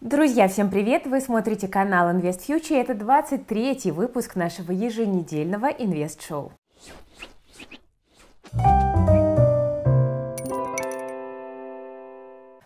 Друзья, всем привет! Вы смотрите канал Invest Future. Это 23-й выпуск нашего еженедельного Invest Show.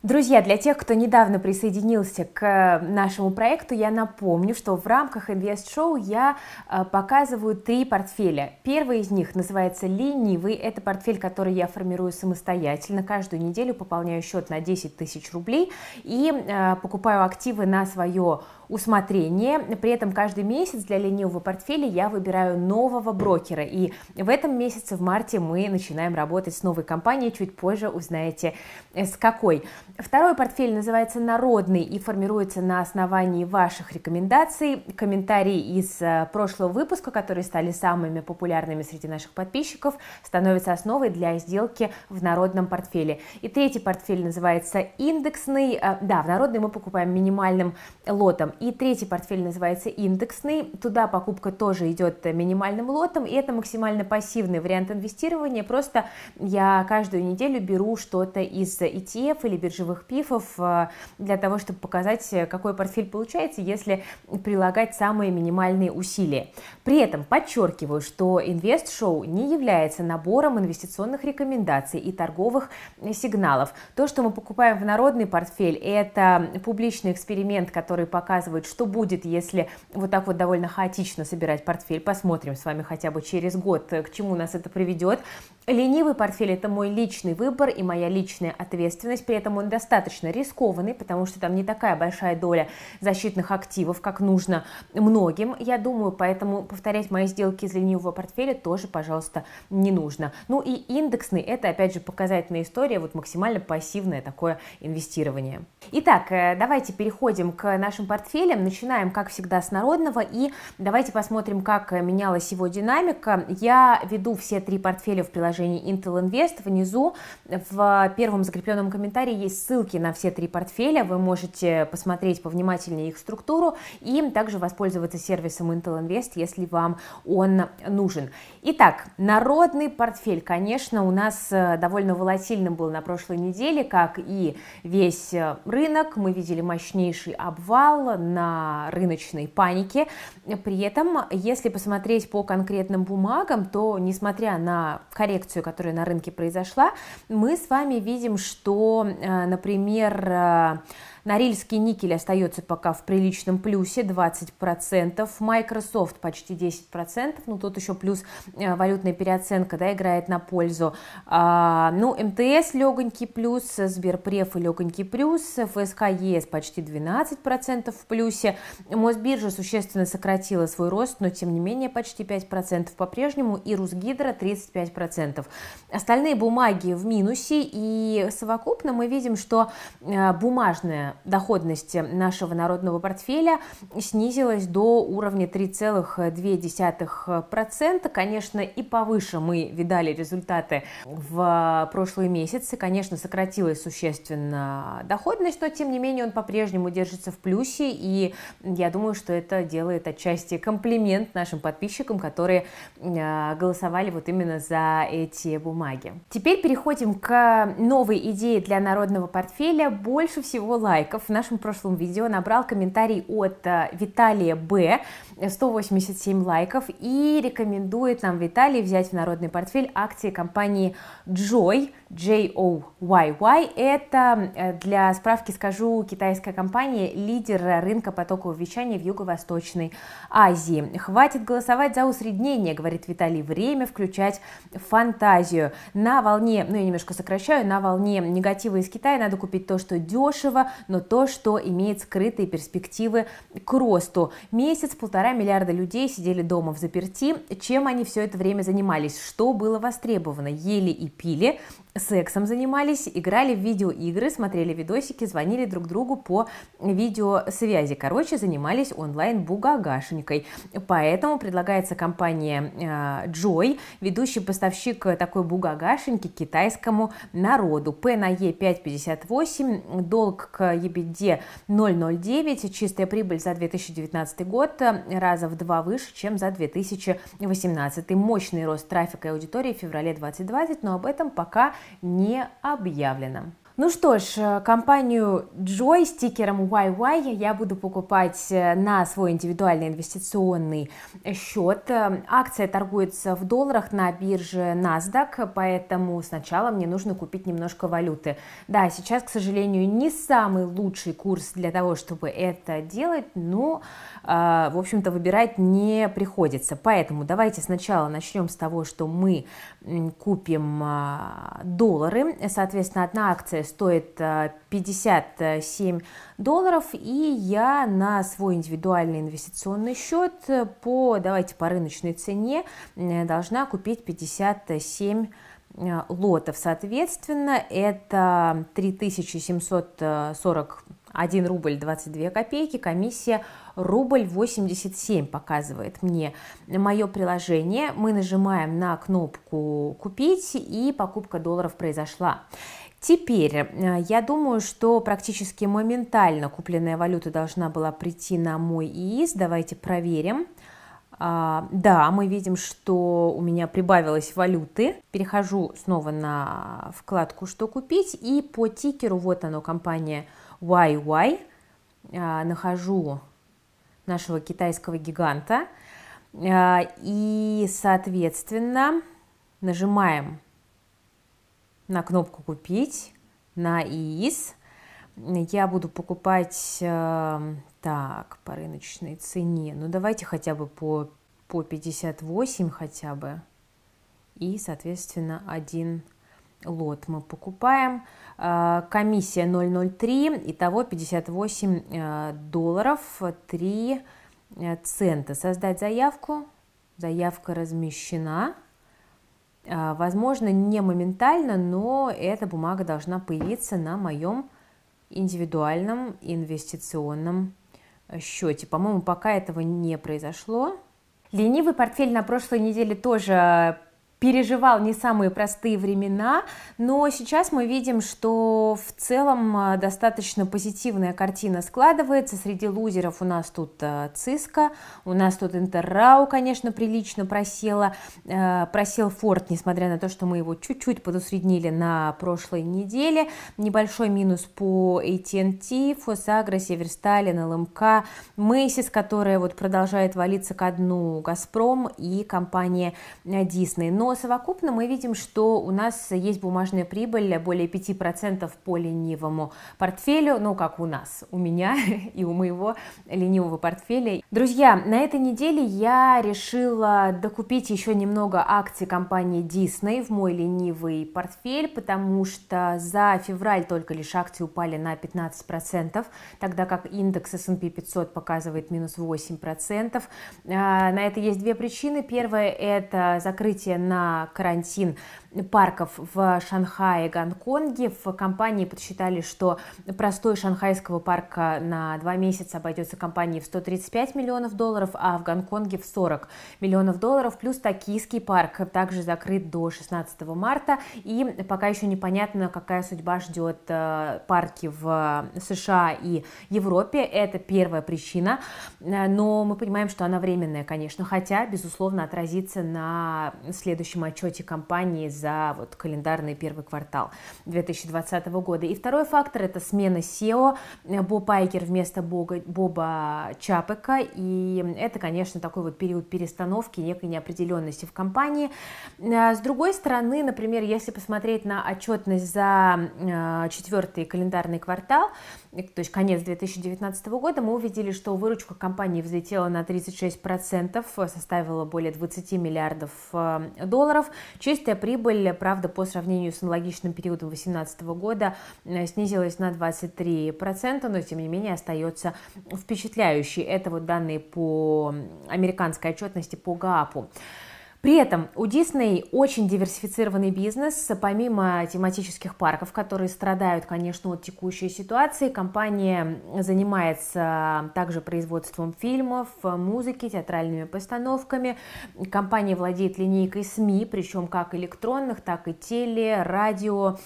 Друзья, для тех, кто недавно присоединился к э, нашему проекту, я напомню, что в рамках Invest Show я э, показываю три портфеля. Первый из них называется «Ленивый». Это портфель, который я формирую самостоятельно. Каждую неделю пополняю счет на 10 тысяч рублей и э, покупаю активы на свое усмотрение. При этом каждый месяц для ленивого портфеля я выбираю нового брокера. И в этом месяце, в марте, мы начинаем работать с новой компанией. Чуть позже узнаете, э, с какой. Второй портфель называется «Народный» и формируется на основании ваших рекомендаций, комментарии из э, прошлого выпуска, которые стали самыми популярными среди наших подписчиков, становятся основой для сделки в народном портфеле. И третий портфель называется «Индексный». Э, да, в народный мы покупаем минимальным лотом и третий портфель называется индексный. Туда покупка тоже идет минимальным лотом, и это максимально пассивный вариант инвестирования. Просто я каждую неделю беру что-то из ETF или биржевых пифов э, для того, чтобы показать, э, какой портфель получается, если прилагать самые минимальные усилия. При этом подчеркиваю, что инвест-шоу не является набором инвестиционных рекомендаций и торговых сигналов. То, что мы покупаем в народный портфель, это публичный эксперимент, который показывает рассказывают, что будет, если вот так вот довольно хаотично собирать портфель. Посмотрим с вами хотя бы через год, к чему нас это приведет. Ленивый портфель – это мой личный выбор и моя личная ответственность, при этом он достаточно рискованный, потому что там не такая большая доля защитных активов, как нужно многим, я думаю, поэтому повторять мои сделки из ленивого портфеля тоже, пожалуйста, не нужно. Ну и индексный – это, опять же, показательная история, вот максимально пассивное такое инвестирование. Итак, э, давайте переходим к нашим портфелям, начинаем, как всегда, с народного, и давайте посмотрим, как э, менялась его динамика. Я веду все три портфеля в приложении приложений Intel Invest. Внизу в первом закрепленном комментарии есть ссылки на все три портфеля. Вы можете посмотреть повнимательнее их структуру и также воспользоваться сервисом Intel Invest, если вам он нужен. Итак, народный портфель, конечно, у нас э, довольно волатильным был на прошлой неделе, как и весь э, рынок. Мы видели мощнейший обвал на рыночной панике. При этом, если посмотреть по конкретным бумагам, то, несмотря на коррекцию, коррекцию, которая на рынке произошла, мы с вами видим, что, э, например, э, Норильский никель остается пока в приличном плюсе 20%, Microsoft почти 10%, ну тут еще плюс э, валютная переоценка да, играет на пользу. А, ну МТС легонький плюс, Сберпреф и легонький плюс, ФСК ЕС почти 12% в плюсе, Мосбиржа существенно сократила свой рост, но тем не менее почти 5% по-прежнему и Русгидро 35%. Остальные бумаги в минусе и совокупно мы видим, что э, бумажная доходности нашего народного портфеля снизилась до уровня 3,2%. Конечно, и повыше мы видали результаты в прошлые месяцы. Конечно, сократилась существенно доходность, но тем не менее он по-прежнему держится в плюсе. И я думаю, что это делает отчасти комплимент нашим подписчикам, которые э, голосовали вот именно за эти бумаги. Теперь переходим к новой идее для народного портфеля. Больше всего лайк лайков в нашем прошлом видео набрал комментарий от э, Виталия Б. 187 лайков и рекомендует нам Виталий взять в народный портфель акции компании Joy, J-O-Y-Y. Это, э, для справки скажу, китайская компания, лидер рынка потокового вещания в Юго-Восточной Азии. Хватит голосовать за усреднение, говорит Виталий, время включать фантазию. На волне, ну я немножко сокращаю, на волне негатива из Китая надо купить то, что дешево, но то, что имеет скрытые перспективы к росту. Месяц-полтора миллиарда людей сидели дома в заперти. Чем они все это время занимались? Что было востребовано? Ели и пили, сексом занимались, играли в видеоигры, смотрели видосики, звонили друг другу по видеосвязи. Короче, занимались онлайн-бугагашенькой. Поэтому предлагается компания э, Joy, ведущий поставщик такой бугагашеньки китайскому народу. П на Е 5,58, долг к EBD 0,09, чистая прибыль за 2019 год раза в два выше, чем за 2018. Мощный рост трафика и аудитории в феврале 2020, но об этом пока не объявлено. Ну что ж, э, компанию Joy стикером YY я буду покупать э, на свой индивидуальный инвестиционный счет. Э, акция торгуется в долларах на бирже NASDAQ, поэтому сначала мне нужно купить немножко валюты. Да, сейчас, к сожалению, не самый лучший курс для того, чтобы это делать, но, в общем-то, выбирать не приходится. Поэтому давайте сначала начнем с того, что мы купим доллары. Соответственно, одна акция стоит 57 э, долларов, и я на свой индивидуальный инвестиционный счет э, по, давайте, по рыночной цене э, должна купить 57 лотов. Соответственно, это 3741 рубль 22 копейки, комиссия рубль 87 показывает мне мое приложение. Мы нажимаем на кнопку «Купить» и покупка долларов произошла. Теперь, э, я думаю, что практически моментально купленная валюта должна была прийти на мой ИИС. Давайте проверим. А, да, мы видим, что у меня прибавилось валюты. Перехожу снова на вкладку «Что купить» и по тикеру, вот оно, компания YY, э, нахожу нашего китайского гиганта. Э, и, соответственно, нажимаем на кнопку «Купить», на ИИС. Я буду покупать э, так, по рыночной цене. Ну, давайте хотя бы по, по 58 хотя бы. И, соответственно, один лот мы покупаем. Э, комиссия 0,03, итого 58 э, долларов 3 э, цента. Создать заявку. Заявка размещена. А, возможно, не моментально, но эта бумага должна появиться на моем индивидуальном инвестиционном э, счете. По-моему, пока этого не произошло. Ленивый портфель на прошлой неделе тоже переживал не самые простые времена, но сейчас мы видим, что в целом а, достаточно позитивная картина складывается. Среди лузеров у нас тут Циска, у нас тут Интеррау, конечно, прилично просела, а, просел Форд, несмотря на то, что мы его чуть-чуть подусреднили на прошлой неделе. Небольшой минус по AT&T, Фосагра, Северсталин, ЛМК, Мейсис, которая вот продолжает валиться ко дну Газпром и компания а, Дисней. Но совокупно мы видим, что у нас есть бумажная прибыль более 5% по ленивому портфелю, ну как у нас, у меня и у моего ленивого портфеля. Друзья, на этой неделе я решила докупить еще немного акций компании Disney в мой ленивый портфель, потому что за февраль только лишь акции упали на 15%, тогда как индекс S&P 500 показывает минус 8%. А, на это есть две причины. Первая это закрытие на карантин парков в Шанхае и Гонконге. В компании подсчитали, что простой шанхайского парка на два месяца обойдется компании в 135 миллионов долларов, а в Гонконге в 40 миллионов долларов. Плюс токийский парк также закрыт до 16 марта. И пока еще непонятно, какая судьба ждет э, парки в э, США и Европе. Это первая причина. Э, но мы понимаем, что она временная, конечно, хотя, безусловно, отразится на следующем отчете компании за за вот календарный первый квартал 2020 года. И второй фактор – это смена SEO, Боб Айкер вместо Бога, Боба Чапека, и это, конечно, такой вот период перестановки, некой неопределенности в компании. А, с другой стороны, например, если посмотреть на отчетность за а, четвертый календарный квартал, Э, то есть конец 2019 года, мы увидели, что выручка компании взлетела на 36%, э, составила более 20 миллиардов э, долларов. Чистая прибыль, правда, по сравнению с аналогичным периодом 2018 года снизилась на 23%, но тем не менее остается впечатляющей. Это вот данные по американской отчетности по ГААПу. При этом у Disney очень диверсифицированный бизнес. Помимо тематических парков, которые страдают, конечно, от текущей ситуации, компания занимается также производством фильмов, музыки, театральными постановками. Компания владеет линейкой СМИ, причем как электронных, так и теле, радио,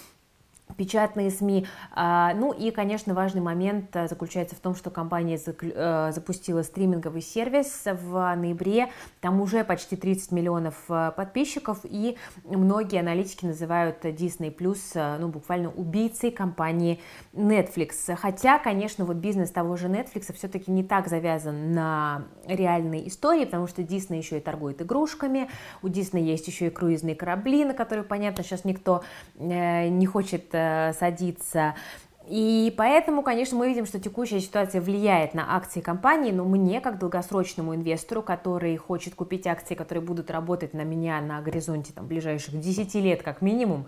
печатные СМИ. А, ну и, конечно, важный момент э, заключается в том, что компания э, запустила стриминговый сервис в ноябре, там уже почти 30 миллионов э, подписчиков, и многие аналитики называют Disney Plus, ну, буквально убийцей компании Netflix. Хотя, конечно, вот бизнес того же Netflix все-таки не так завязан на реальной истории, потому что Disney еще и торгует игрушками, у Disney есть еще и круизные корабли, на которые, понятно, сейчас никто не хочет Э, садится. И поэтому, конечно, мы видим, что текущая ситуация влияет на акции компании, но мне, как долгосрочному инвестору, который хочет купить акции, которые будут работать на меня на горизонте там, ближайших 10 лет как минимум,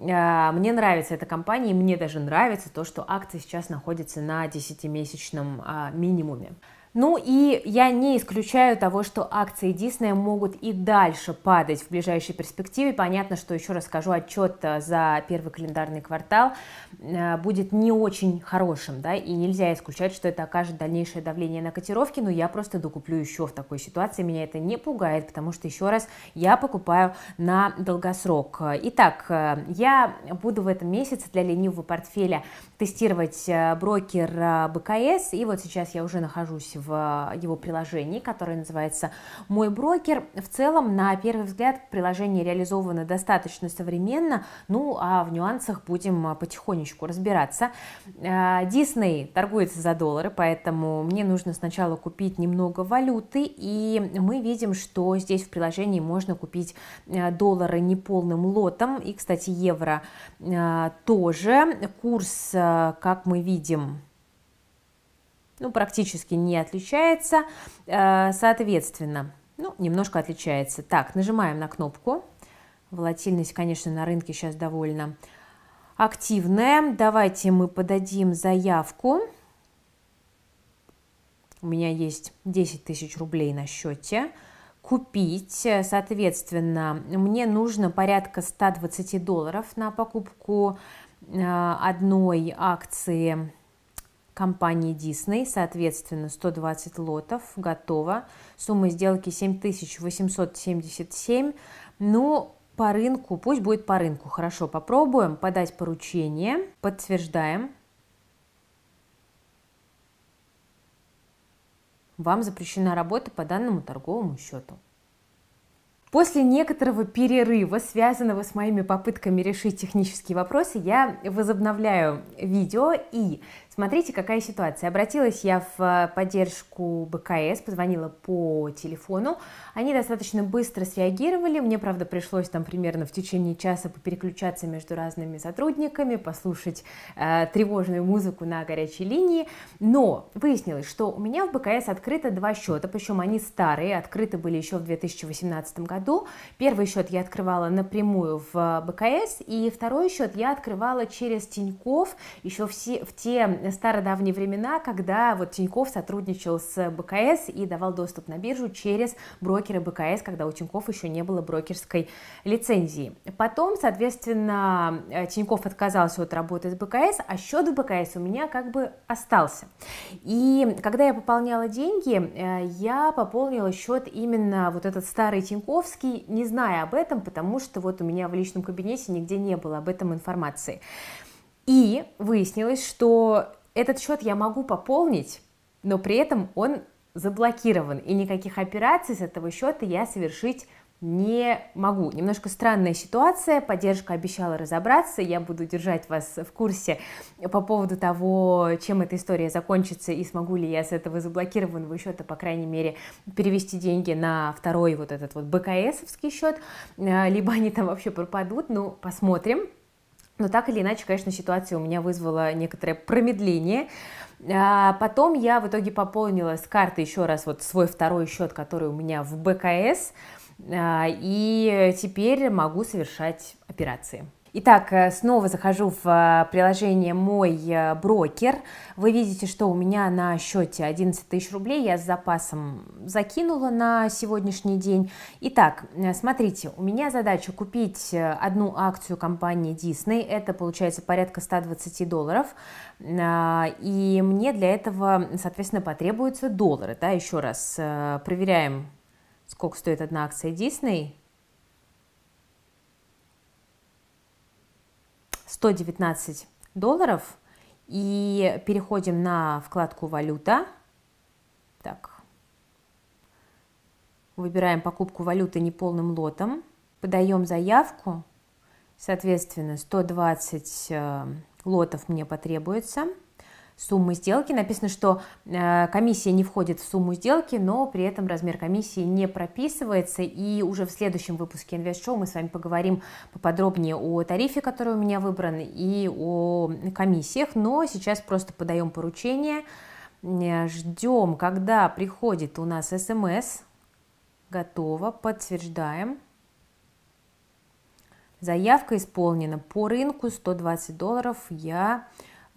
э, мне нравится эта компания, и мне даже нравится то, что акции сейчас находятся на 10-месячном а, минимуме. Ну и я не исключаю того, что акции Диснея могут и дальше падать в ближайшей перспективе. Понятно, что еще раз скажу, отчет э, за первый календарный квартал э, будет не очень хорошим, да, и нельзя исключать, что это окажет дальнейшее давление на котировки, но я просто докуплю еще в такой ситуации, меня это не пугает, потому что, еще раз, я покупаю на долгосрок. Итак, э, я буду в этом месяце для ленивого портфеля тестировать э, брокер э, БКС. И вот сейчас я уже нахожусь в э, его приложении, которое называется «Мой брокер». В целом, на первый взгляд, приложение реализовано достаточно современно, ну а в нюансах будем потихонечку разбираться. Дисней торгуется за доллары, поэтому мне нужно сначала купить немного валюты, и мы видим, что здесь в приложении можно купить доллары неполным лотом, и, кстати, евро тоже. Курс Э, как мы видим, ну, практически не отличается. Э, соответственно, ну, немножко отличается. Так, нажимаем на кнопку. Волатильность, конечно, на рынке сейчас довольно активная. Давайте мы подадим заявку. У меня есть 10 тысяч рублей на счете. Купить, э, соответственно, мне нужно порядка 120 долларов на покупку Э, одной акции компании Disney, соответственно, 120 лотов, готово. Сумма сделки 7877. Ну, по рынку, пусть будет по рынку, хорошо, попробуем подать поручение, подтверждаем. Вам запрещена работа по данному торговому счету. После некоторого перерыва, связанного с моими попытками решить технические вопросы, я возобновляю видео и Смотрите, какая ситуация. Обратилась я в э, поддержку БКС, позвонила по телефону. Они достаточно быстро среагировали. Мне, правда, пришлось там примерно в течение часа переключаться между разными сотрудниками, послушать э, тревожную музыку на горячей линии. Но выяснилось, что у меня в БКС открыто два счета, причем они старые, открыты были еще в 2018 году. Первый счет я открывала напрямую в э, БКС, и второй счет я открывала через Тиньков еще все, в те Э, стародавние времена, когда вот Тиньков сотрудничал с БКС и давал доступ на биржу через брокера БКС, когда у Тиньков еще не было брокерской лицензии. Потом, соответственно, э, Тиньков отказался от работы с БКС, а счет в БКС у меня как бы остался. И когда я пополняла деньги, э, я пополнила счет именно вот этот старый Тиньковский, не зная об этом, потому что вот у меня в личном кабинете нигде не было об этом информации. И выяснилось, что этот счет я могу пополнить, но при этом он заблокирован, и никаких операций с этого счета я совершить не могу. Немножко странная ситуация, поддержка обещала разобраться, я буду держать вас в курсе по поводу того, чем эта история закончится и смогу ли я с этого заблокированного счета, по крайней мере, перевести деньги на второй вот этот вот БКСовский счет, э, либо они там вообще пропадут, ну, посмотрим. Но так или иначе, конечно, ситуация у меня вызвала некоторое промедление. А потом я в итоге пополнила с карты еще раз вот свой второй счет, который у меня в БКС. А, и теперь могу совершать операции. Итак, э, снова захожу в э, приложение «Мой э, брокер». Вы видите, что у меня на счете 11 тысяч рублей. Я с запасом закинула на сегодняшний день. Итак, смотрите, у меня задача купить одну акцию компании Disney. Это получается порядка 120 долларов. И мне для этого, соответственно, потребуются доллары. Да, еще раз проверяем, сколько стоит одна акция Disney – 119 долларов. И переходим на вкладку «Валюта». Так. Выбираем покупку валюты неполным лотом. Подаем заявку. Соответственно, 120 э, лотов мне потребуется – суммы сделки. Написано, что э, комиссия не входит в сумму сделки, но при этом размер комиссии не прописывается. И уже в следующем выпуске InvestShow мы с вами поговорим поподробнее о тарифе, который у меня выбран, и о комиссиях. Но сейчас просто подаем поручение, э, ждем, когда приходит у нас смс. Эм Готово, подтверждаем. Заявка исполнена по рынку 120 долларов. Я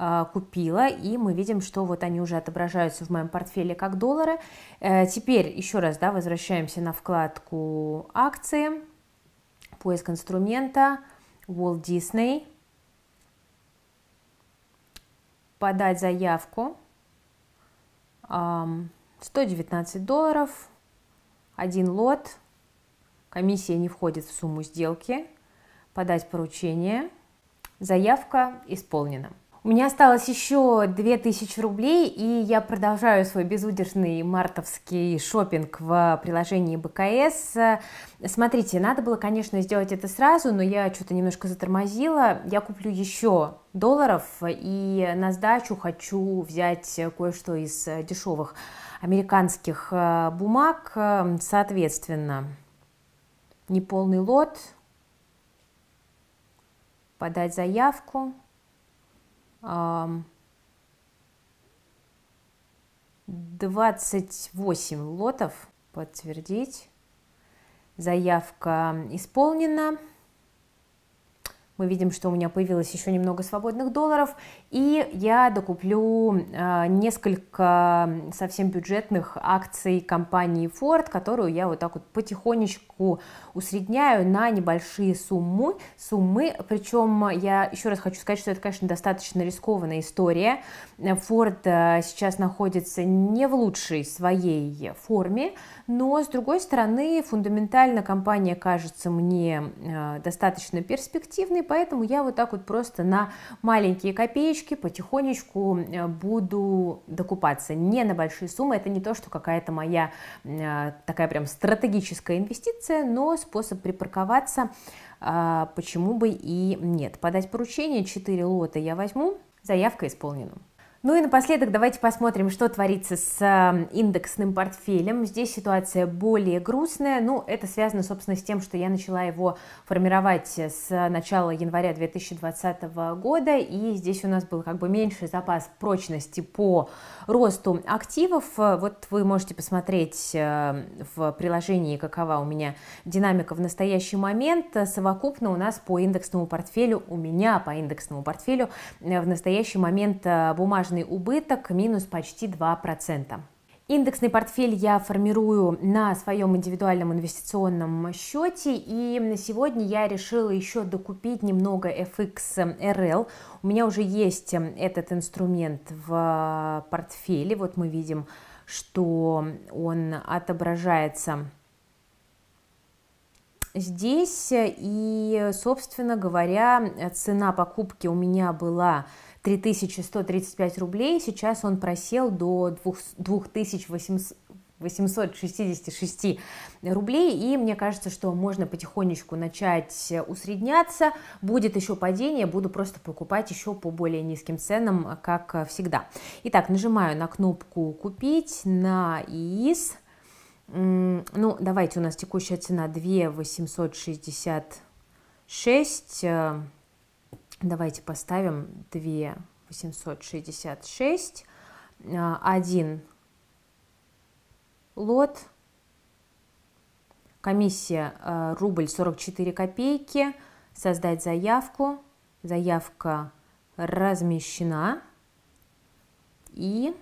а, купила, и мы видим, что вот они уже отображаются в моем портфеле как доллары. Э, теперь еще раз, да, возвращаемся на вкладку акции, поиск инструмента, Walt Disney, подать заявку, 119 долларов, один лот, комиссия не входит в сумму сделки, подать поручение, заявка исполнена. У меня осталось еще 2000 рублей, и я продолжаю свой безудержный мартовский шопинг в приложении БКС. Смотрите, надо было, конечно, сделать это сразу, но я что-то немножко затормозила. Я куплю еще долларов, и на сдачу хочу взять кое-что из дешевых американских э, бумаг, соответственно, неполный лот, подать заявку – 28 лотов. Подтвердить. Заявка исполнена. Мы видим, что у меня появилось еще немного свободных долларов. И я докуплю э, несколько совсем бюджетных акций компании Ford, которую я вот так вот потихонечку усредняю на небольшие суммы. суммы. Причем я еще раз хочу сказать, что это, конечно, достаточно рискованная история. Ford э, сейчас находится не в лучшей своей форме, но, с другой стороны, фундаментально компания кажется мне э, достаточно перспективной, поэтому я вот так вот просто на маленькие копеечки потихонечке, потихонечку э, буду докупаться не на большие суммы, это не то, что какая-то моя э, такая прям стратегическая инвестиция, но способ припарковаться, а, почему бы и нет. Подать поручение, 4 лота я возьму, заявка исполнена. Ну и напоследок давайте посмотрим, что творится с эм, индексным портфелем. Здесь ситуация более грустная, ну это связано, собственно, с тем, что я начала его формировать с э, начала января 2020 года, и здесь у нас был как бы меньший запас прочности по росту активов. Вот вы можете посмотреть э, в приложении, какова у меня динамика в настоящий момент. Совокупно у нас по индексному портфелю, у меня по индексному портфелю э, в настоящий момент бумажный бумажный убыток минус почти 2%. Индексный портфель я формирую на своем индивидуальном инвестиционном счете, и на сегодня я решила еще докупить немного FXRL. У меня уже есть этот инструмент в портфеле, вот мы видим, что он отображается здесь, и, собственно говоря, цена покупки у меня была 3135 рублей, сейчас он просел до 2800 866 рублей, и мне кажется, что можно потихонечку начать усредняться, будет еще падение, буду просто покупать еще по более низким ценам, как всегда. Итак, нажимаю на кнопку «Купить», на ИИС, ну, давайте, у нас текущая цена 2 866, Давайте поставим 2 866, а, один лот, комиссия а, рубль 44 копейки, создать заявку, заявка размещена и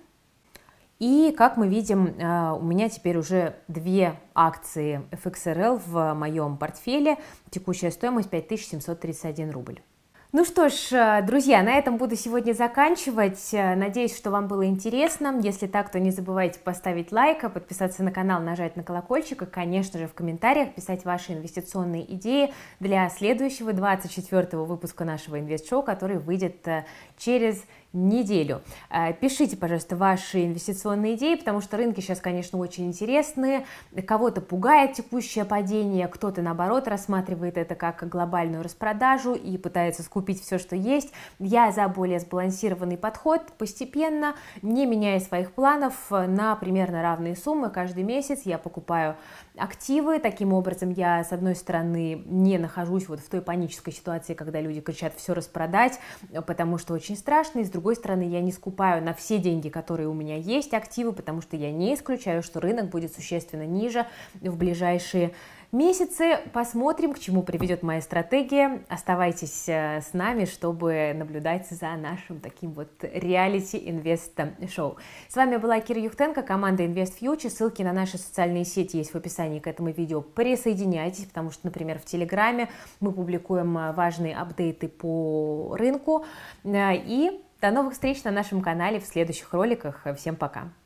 и, как мы видим, а, у меня теперь уже две акции FXRL в моем портфеле. Текущая стоимость 5731 рубль. Ну что ж, э, друзья, на этом буду сегодня заканчивать. Э, надеюсь, что вам было интересно. Если так, то не забывайте поставить лайк, а подписаться на канал, нажать на колокольчик и, конечно же, в комментариях писать ваши инвестиционные идеи для следующего 24 выпуска нашего инвест-шоу, который выйдет э, через неделю. Э, пишите, пожалуйста, ваши инвестиционные идеи, потому что рынки сейчас, конечно, очень интересные. Кого-то пугает текущее падение, кто-то, наоборот, рассматривает это как глобальную распродажу и пытается скупить все, что есть. Я за более сбалансированный подход, постепенно, не меняя своих планов э, на примерно равные суммы. Каждый месяц я покупаю активы. Таким образом, я, с одной стороны, не нахожусь вот в той панической ситуации, когда люди кричат «все распродать», потому что очень страшно, и, с другой стороны, я не скупаю на все деньги, которые у меня есть активы, потому что я не исключаю, что рынок будет существенно ниже в ближайшие месяцы. Посмотрим, к чему приведет моя стратегия. Оставайтесь э, с нами, чтобы наблюдать за нашим таким вот реалити инвест э, шоу. С вами была Кира Юхтенко, команда Invest Future. Ссылки на наши социальные сети есть в описании к этому видео. Присоединяйтесь, потому что, например, в Телеграме мы публикуем э, важные апдейты по рынку. И до новых встреч на нашем канале в следующих роликах. Всем пока!